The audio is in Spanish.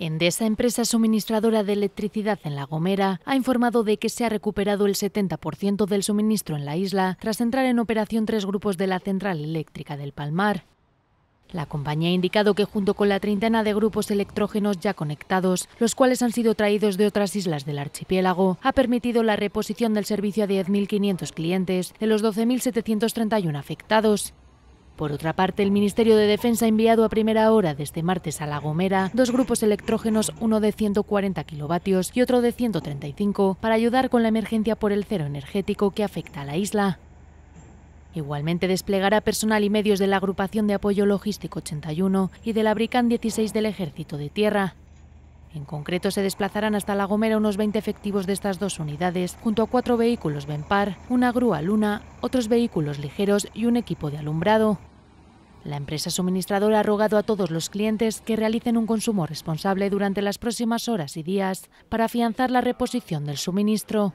Endesa, empresa suministradora de electricidad en La Gomera, ha informado de que se ha recuperado el 70% del suministro en la isla tras entrar en operación tres grupos de la central eléctrica del Palmar. La compañía ha indicado que junto con la treintena de grupos electrógenos ya conectados, los cuales han sido traídos de otras islas del archipiélago, ha permitido la reposición del servicio a 10.500 clientes de los 12.731 afectados por otra parte, el Ministerio de Defensa ha enviado a primera hora desde martes a La Gomera dos grupos electrógenos, uno de 140 kilovatios y otro de 135, para ayudar con la emergencia por el cero energético que afecta a la isla. Igualmente desplegará personal y medios de la Agrupación de Apoyo Logístico 81 y del la 16 del Ejército de Tierra. En concreto, se desplazarán hasta La Gomera unos 20 efectivos de estas dos unidades, junto a cuatro vehículos Benpar, una grúa Luna, otros vehículos ligeros y un equipo de alumbrado. La empresa suministradora ha rogado a todos los clientes que realicen un consumo responsable durante las próximas horas y días para afianzar la reposición del suministro.